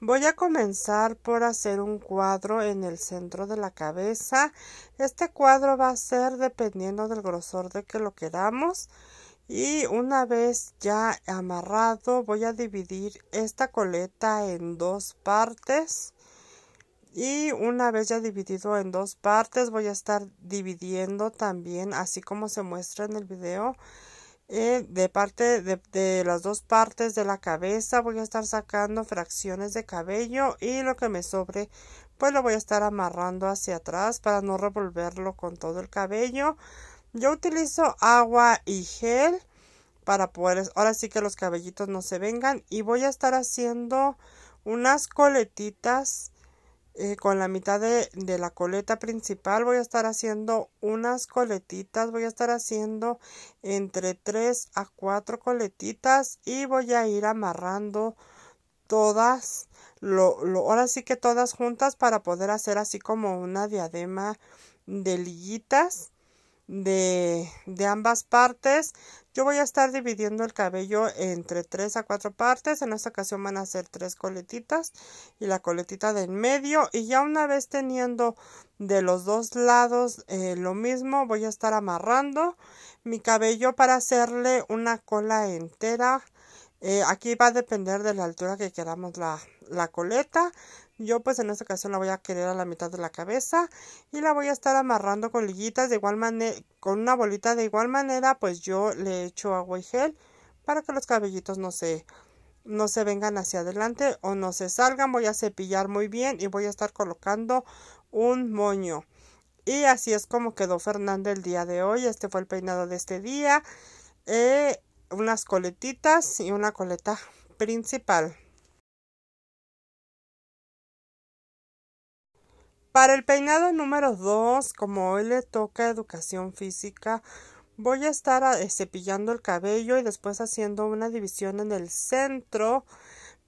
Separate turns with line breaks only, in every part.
Voy a comenzar por hacer un cuadro en el centro de la cabeza. Este cuadro va a ser dependiendo del grosor de que lo queramos. Y una vez ya amarrado voy a dividir esta coleta en dos partes. Y una vez ya dividido en dos partes, voy a estar dividiendo también, así como se muestra en el video, eh, de parte de, de, las dos partes de la cabeza. Voy a estar sacando fracciones de cabello y lo que me sobre, pues lo voy a estar amarrando hacia atrás para no revolverlo con todo el cabello. Yo utilizo agua y gel para poder, ahora sí que los cabellitos no se vengan y voy a estar haciendo unas coletitas eh, con la mitad de, la coleta principal voy a estar haciendo unas coletitas voy a estar haciendo entre 3 a 4 coletitas y voy a ir amarrando todas lo, ahora sí que todas juntas para poder hacer así como una diadema de liguitas de, de ambas partes. Yo voy a estar dividiendo el cabello entre tres a cuatro partes. En esta ocasión van a ser tres coletitas y la coletita en medio. Y ya una vez teniendo de los dos lados eh, lo mismo, voy a estar amarrando mi cabello para hacerle una cola entera. Eh, aquí va a depender de la altura que queramos la, la coleta. Yo pues en esta ocasión la voy a querer a la mitad de la cabeza y la voy a estar amarrando con liguitas de igual manera, con una bolita de igual manera, pues yo le echo agua y gel para que los cabellitos no se no se vengan hacia adelante o no se salgan. Voy a cepillar muy bien y voy a estar colocando un moño. Y así es como quedó Fernanda el día de hoy. Este fue el peinado de este día. Eh, unas coletitas y una coleta principal. Para el peinado número 2, como hoy le toca educación física, voy a estar eh, cepillando el cabello y después haciendo una división en el centro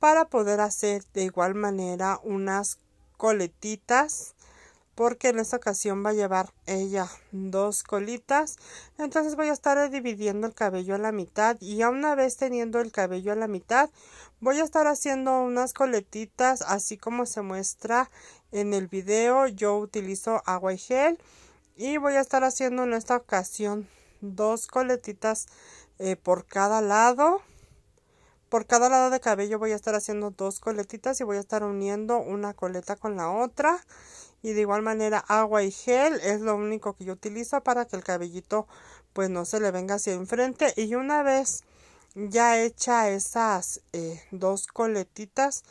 para poder hacer de igual manera unas coletitas porque en esta ocasión va a llevar ella dos colitas entonces voy a estar dividiendo el cabello a la mitad y a una vez teniendo el cabello a la mitad voy a estar haciendo unas coletitas así como se muestra en el video yo utilizo agua y gel y voy a estar haciendo en esta ocasión dos coletitas eh, por cada lado por cada lado de cabello voy a estar haciendo dos coletitas y voy a estar uniendo una coleta con la otra y de igual manera agua y gel es lo único que yo utilizo para que el cabellito pues no se le venga hacia enfrente y una vez ya hecha esas eh, dos coletitas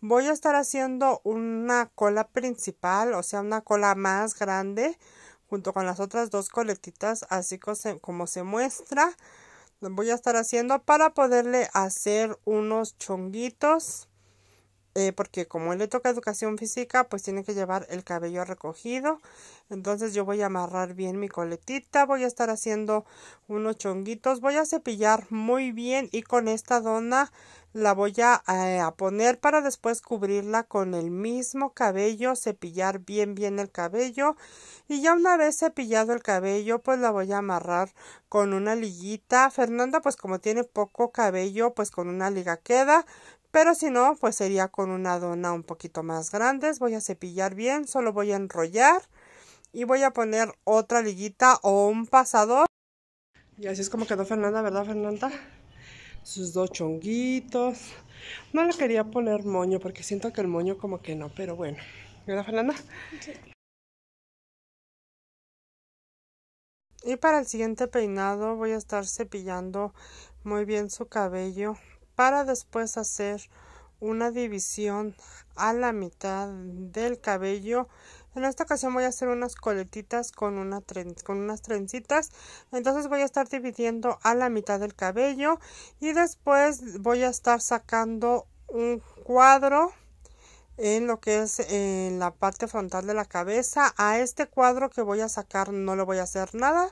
voy a estar haciendo una cola principal o sea una cola más grande junto con las otras dos coletitas así como se, como se muestra voy a estar haciendo para poderle hacer unos chonguitos eh, porque como él le toca educación física, pues tiene que llevar el cabello recogido, entonces yo voy a amarrar bien mi coletita, voy a estar haciendo unos chonguitos, voy a cepillar muy bien y con esta dona la voy a, eh, a, poner para después cubrirla con el mismo cabello, cepillar bien bien el cabello y ya una vez cepillado el cabello pues la voy a amarrar con una liguita. Fernanda pues como tiene poco cabello pues con una liga queda, pero si no pues sería con una dona un poquito más grande, Voy a cepillar bien, solo voy a enrollar y voy a poner otra liguita o un pasador. Y así es como quedó Fernanda, ¿verdad Fernanda? Sus dos chonguitos. No le quería poner moño porque siento que el moño como que no, pero bueno. ¿Verdad Fernanda? Sí. Y para el siguiente peinado voy a estar cepillando muy bien su cabello para después hacer una división a la mitad del cabello en esta ocasión voy a hacer unas coletitas con, unas trencitas. Entonces voy a estar dividiendo a la mitad del cabello. Y después voy a estar sacando un cuadro en lo que es en eh, la parte frontal de la cabeza. A este cuadro que voy a sacar no le voy a hacer nada.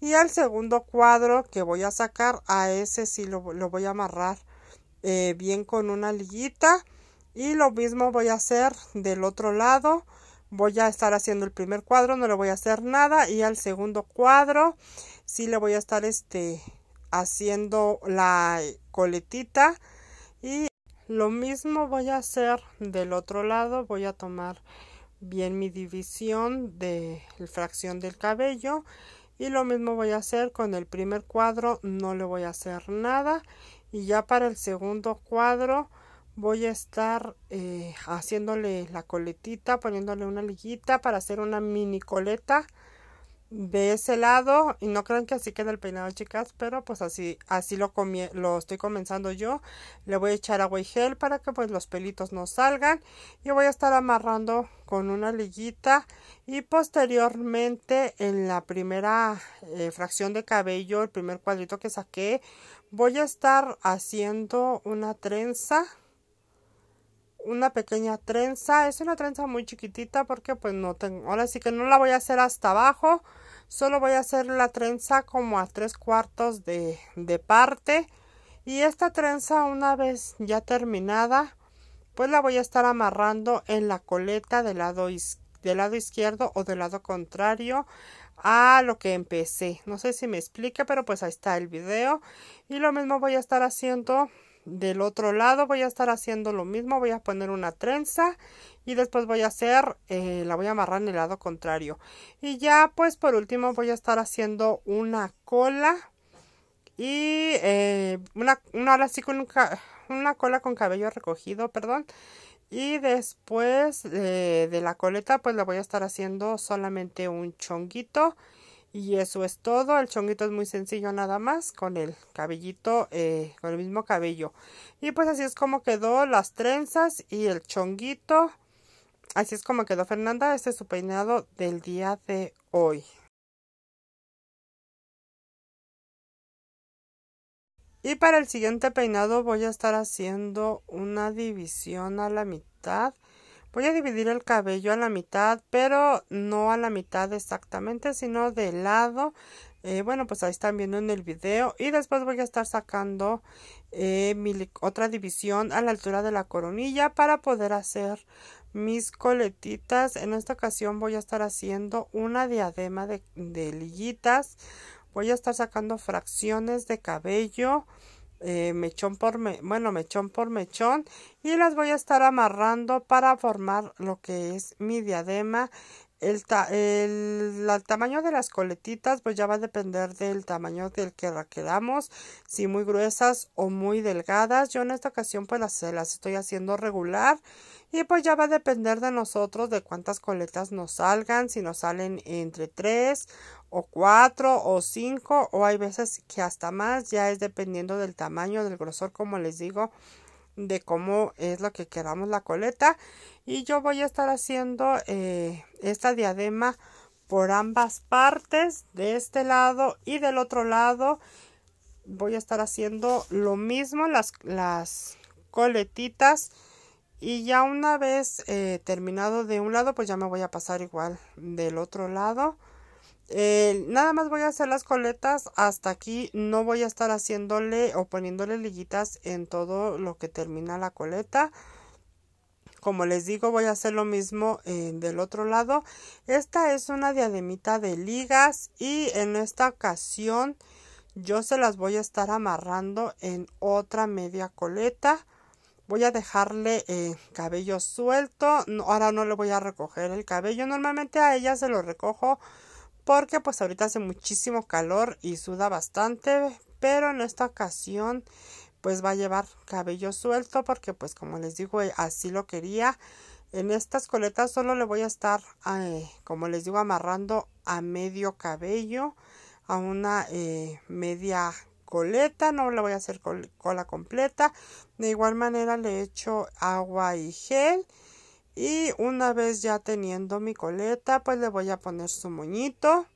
Y al segundo cuadro que voy a sacar, a ese sí lo, voy a amarrar eh, bien con una liguita. Y lo mismo voy a hacer del otro lado voy a estar haciendo el primer cuadro, no le voy a hacer nada y al segundo cuadro sí le voy a estar este haciendo la coletita y lo mismo voy a hacer del otro lado, voy a tomar bien mi división de fracción del cabello y lo mismo voy a hacer con el primer cuadro, no le voy a hacer nada y ya para el segundo cuadro voy a estar eh, haciéndole la coletita, poniéndole una liguita para hacer una mini coleta de ese lado y no crean que así queda el peinado chicas pero pues así así lo lo estoy comenzando yo le voy a echar agua y gel para que pues los pelitos no salgan y voy a estar amarrando con una liguita y posteriormente en la primera eh, fracción de cabello el primer cuadrito que saqué voy a estar haciendo una trenza una pequeña trenza. Es una trenza muy chiquitita porque pues no tengo... Ahora sí que no la voy a hacer hasta abajo. Solo voy a hacer la trenza como a tres cuartos de, de parte. Y esta trenza una vez ya terminada pues la voy a estar amarrando en la coleta del lado, del lado izquierdo o del lado contrario a lo que empecé. No sé si me explique, pero pues ahí está el video. Y lo mismo voy a estar haciendo del otro lado voy a estar haciendo lo mismo voy a poner una trenza y después voy a hacer eh, la voy a amarrar en el lado contrario y ya pues por último voy a estar haciendo una cola y eh, una, una con una cola con cabello recogido perdón y después de la coleta pues la voy a estar haciendo solamente un chonguito y eso es todo, el chonguito es muy sencillo nada más, con el cabellito, eh, con el mismo cabello. Y pues así es como quedó las trenzas y el chonguito. Así es como quedó Fernanda, este es su peinado del día de hoy. Y para el siguiente peinado voy a estar haciendo una división a la mitad Voy a dividir el cabello a la mitad, pero no a la mitad exactamente, sino de lado. Eh, bueno, pues ahí están viendo en el video. Y después voy a estar sacando eh, mi otra división a la altura de la coronilla para poder hacer mis coletitas. En esta ocasión voy a estar haciendo una diadema de, de liguitas. Voy a estar sacando fracciones de cabello. Eh, mechón por me, bueno mechón por mechón y las voy a estar amarrando para formar lo que es mi diadema el, tamaño de las coletitas pues ya va a depender del tamaño del que la quedamos si muy gruesas o muy delgadas. Yo en esta ocasión pues las, las estoy haciendo regular y pues ya va a depender de nosotros de cuántas coletas nos salgan, si nos salen entre 3 o 4 o 5 o hay veces que hasta más, ya es dependiendo del tamaño, del grosor como les digo de cómo es lo que queramos la coleta y yo voy a estar haciendo eh, esta diadema por ambas partes de este lado y del otro lado voy a estar haciendo lo mismo las, coletitas y ya una vez eh, terminado de un lado pues ya me voy a pasar igual del otro lado eh, nada más voy a hacer las coletas hasta aquí. No voy a estar haciéndole o poniéndole liguitas en todo lo que termina la coleta. Como les digo, voy a hacer lo mismo eh, del otro lado. Esta es una diademita de ligas y en esta ocasión yo se las voy a estar amarrando en otra media coleta. Voy a dejarle eh, cabello suelto. ahora no le voy a recoger el cabello. Normalmente a ella se lo recojo porque pues ahorita hace muchísimo calor y suda bastante, pero en esta ocasión pues va a llevar cabello suelto porque pues como les digo eh, así lo quería. En estas coletas solo le voy a estar, eh, como les digo, amarrando a medio cabello, a una eh, media coleta, no le voy a hacer cola completa. De igual manera le echo agua y gel y una vez ya teniendo mi coleta, pues le voy a poner su moñito.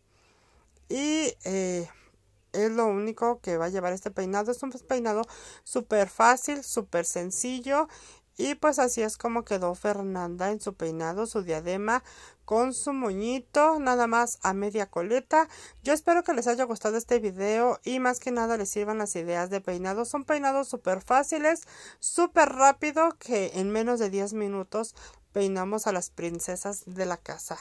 Y eh, es lo único que va a llevar este peinado. Es un peinado súper fácil, súper sencillo. Y pues así es como quedó Fernanda en su peinado, su diadema con su moñito, nada más a media coleta. Yo espero que les haya gustado este video y más que nada les sirvan las ideas de peinado. Son peinados súper fáciles, súper rápido que en menos de 10 minutos peinamos a las princesas de la casa.